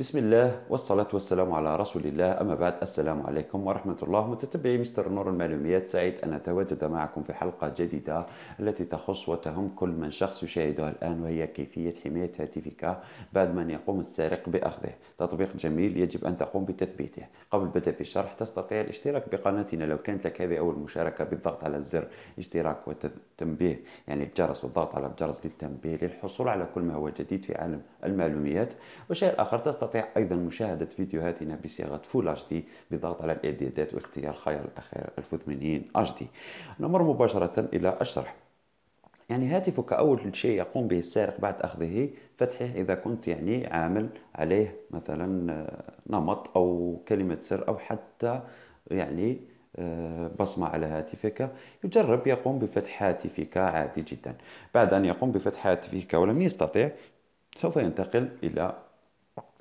بسم الله والصلاة والسلام على رسول الله أما بعد السلام عليكم ورحمة الله متتبعي مستر نور المعلوميات سعيد أن أتواجد معكم في حلقة جديدة التي تخص وتهم كل من شخص يشاهدها الآن وهي كيفية حماية هاتفك بعد من يقوم السارق بأخذه تطبيق جميل يجب أن تقوم بتثبيته قبل البدء في الشرح تستطيع الاشتراك بقناتنا لو كانت لك هذه أول مشاركة بالضغط على الزر اشتراك وتنبيه يعني الجرس والضغط على الجرس للتنبيه للحصول على كل ما هو جديد في عالم المعلوميات وشيء آخر تستطيع تستطيع أيضا مشاهدة فيديوهاتنا بصيغه فول اتش دي بالضغط على الإعدادات واختيار الخيار الأخير 1080 اتش دي نمر مباشرة إلى الشرح يعني هاتفك أول شيء يقوم به السارق بعد أخذه فتحه إذا كنت يعني عامل عليه مثلا آه، نمط أو كلمة سر أو حتى يعني آه، بصمة على هاتفك يجرب يقوم بفتح هاتفك عادي جدا بعد أن يقوم بفتح هاتفك ولم يستطع سوف ينتقل إلى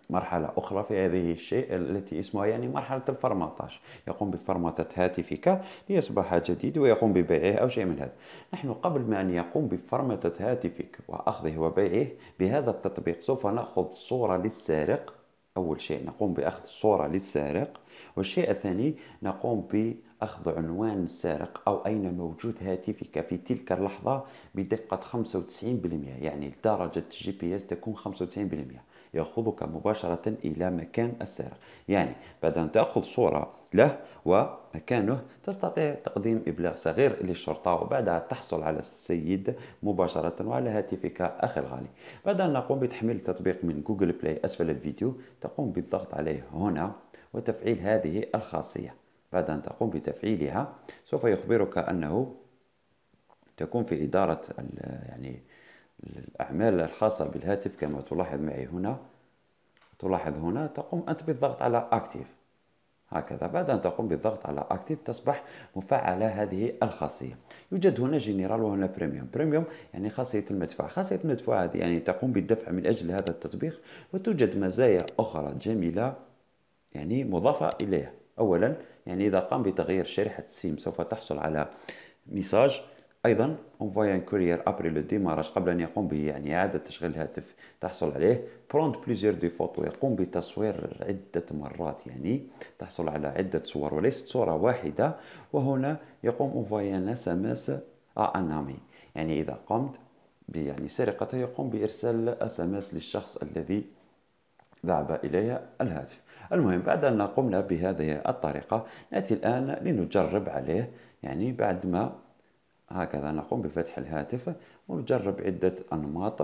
مرحلة أخرى في هذه الشيء التي اسمها يعني مرحلة الفرماطاج يقوم بفرمطة هاتفك ليصبح جديد ويقوم ببيعه أو شيء من هذا نحن قبل ما أن يقوم بفرمطة هاتفك وأخذه وبيعه بهذا التطبيق سوف نأخذ صورة للسارق أول شيء نقوم بأخذ صورة للسارق والشيء الثاني نقوم بأخذ عنوان السارق أو أين موجود هاتفك في تلك اللحظة بدقة 95% يعني درجة جي بي اس تكون 95% يأخذك مباشرة إلى مكان السارق يعني بعد أن تأخذ صورة له ومكانه تستطيع تقديم إبلاغ صغير للشرطة وبعدها تحصل على السيد مباشرة وعلى هاتفك أخي الغالي بعد أن نقوم بتحميل تطبيق من جوجل بلاي أسفل الفيديو تقوم بالضغط عليه هنا وتفعيل هذه الخاصية بعد أن تقوم بتفعيلها سوف يخبرك أنه تكون في إدارة يعني الأعمال الخاصة بالهاتف كما تلاحظ معي هنا تلاحظ هنا تقوم أنت بالضغط على أكتيف هكذا بعد أن تقوم بالضغط على أكتيف تصبح مفعلة هذه الخاصية يوجد هنا جنرال وهنا بريميوم بريميوم يعني خاصية المدفوع خاصية المدفوع هذه يعني تقوم بالدفع من أجل هذا التطبيق وتوجد مزايا أخرى جميلة يعني مضافة إليها أولا يعني إذا قام بتغيير شريحة السيم سوف تحصل على ميساج أيضا envoyer ان كورير ابري لو ديماراج قبل أن يقوم يعني إعادة تشغيل الهاتف تحصل عليه بروند بليزيور دي فوتو يقوم بتصوير عدة مرات يعني تحصل على عدة صور وليست صورة واحدة وهنا يقوم envoyer اس ام اس un انامي آه، يعني إذا قمت يعني سرقته يقوم بإرسال اس ام اس للشخص الذي ذهب إليه الهاتف المهم بعد أن قمنا بهذه الطريقة نأتي الآن لنجرب عليه يعني بعد ما هكذا نقوم بفتح الهاتف ونجرب عدة أنماط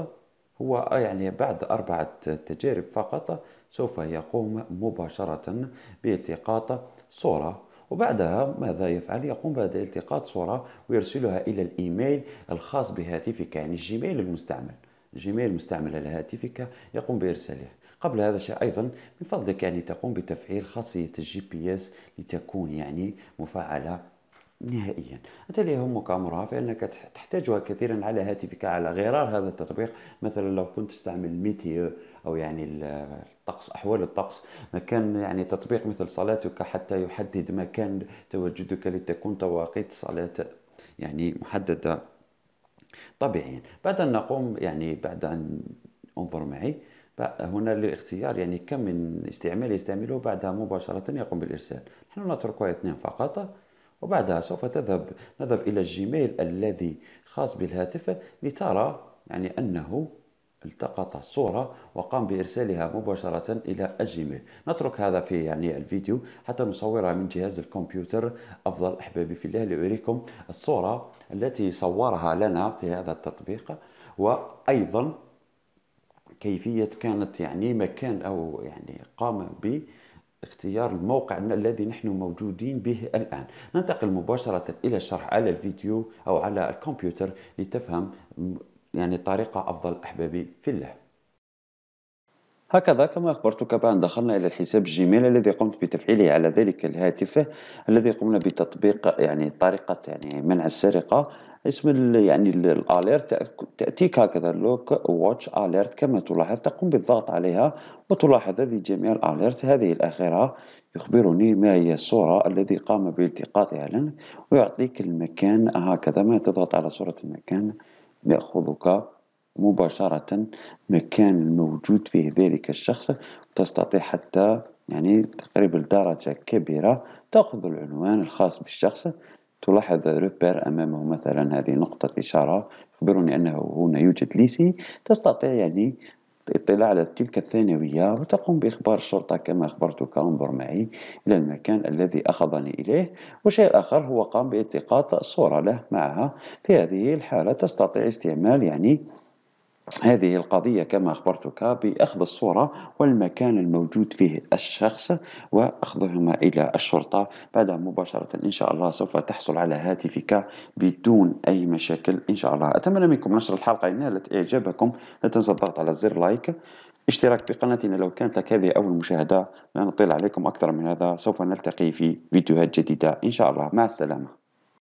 هو يعني بعد أربعة تجارب فقط سوف يقوم مباشرة بالتقاط صورة وبعدها ماذا يفعل يقوم بعد التقاط صورة ويرسلها إلى الإيميل الخاص بهاتفك يعني الجيميل المستعمل جيميل المستعمل على هاتفك يقوم بإرساله قبل هذا الشيء أيضا من فضلك يعني تقوم بتفعيل خاصية الجي بي اس لتكون يعني مفعلة نهائيا بالتالي هم أمرها فإنك تحتاجها كثيرا على هاتفك على غرار هذا التطبيق مثلا لو كنت تستعمل ميتيو أو يعني الطقس أحوال الطقس كان يعني تطبيق مثل صلاتك حتى يحدد مكان تواجدك لتكون تواقيت صلاة يعني محددة طبيعيا بعد أن نقوم يعني بعد أن انظر معي هنا للاختيار يعني كم من استعمال يستعمله بعدها مباشرة يقوم بالإرسال نحن نتركها اثنين فقط وبعدها سوف تذهب نذهب إلى الجيميل الذي خاص بالهاتف لترى يعني أنه التقط الصورة وقام بإرسالها مباشرة إلى الجيميل نترك هذا في يعني الفيديو حتى نصورها من جهاز الكمبيوتر أفضل أحبابي في الله لأريكم الصورة التي صورها لنا في هذا التطبيق وأيضا كيفية كانت يعني مكان أو يعني قام ب اختيار الموقع الذي نحن موجودين به الآن ننتقل مباشرة إلى الشرح على الفيديو أو على الكمبيوتر لتفهم يعني طريقة أفضل أحبابي في الله هكذا كما أخبرتك بأن دخلنا إلى الحساب الجيميل الذي قمت بتفعيله على ذلك الهاتف الذي قمنا بتطبيق يعني طريقة يعني منع السرقة اسم ال يعني الاليرت تاتيك هكذا لوك واتش اليرت كما تلاحظ تقوم بالضغط عليها وتلاحظ هذه جميع الاليرت هذه الاخيره يخبرني ما هي الصورة الذي قام بالتقاطها لنا ويعطيك المكان هكذا ما تضغط على صورة المكان يأخذك مباشرة مكان الموجود فيه ذلك الشخص تستطيع حتى يعني تقريبا لدرجة كبيرة تأخذ العنوان الخاص بالشخص تلاحظ روبير أمامه مثلا هذه نقطة إشارة يخبرني أنه هنا يوجد ليسي تستطيع يعني الاطلاع على تلك الثانوية وتقوم بإخبار الشرطة كما أخبرتك انظر معي إلى المكان الذي أخذني إليه وشيء آخر هو قام بالتقاط صورة له معها في هذه الحالة تستطيع استعمال يعني هذه القضية كما أخبرتك بأخذ الصورة والمكان الموجود فيه الشخص وأخذهما إلى الشرطة بعد مباشرة إن شاء الله سوف تحصل على هاتفك بدون أي مشاكل إن شاء الله أتمنى منكم نشر الحلقة إن نالت إعجابكم لا تنسى الضغط على زر لايك اشتراك بقناتنا لو كانت لك هذه أول مشاهدة لا نطيل عليكم أكثر من هذا سوف نلتقي في فيديوهات جديدة إن شاء الله مع السلامة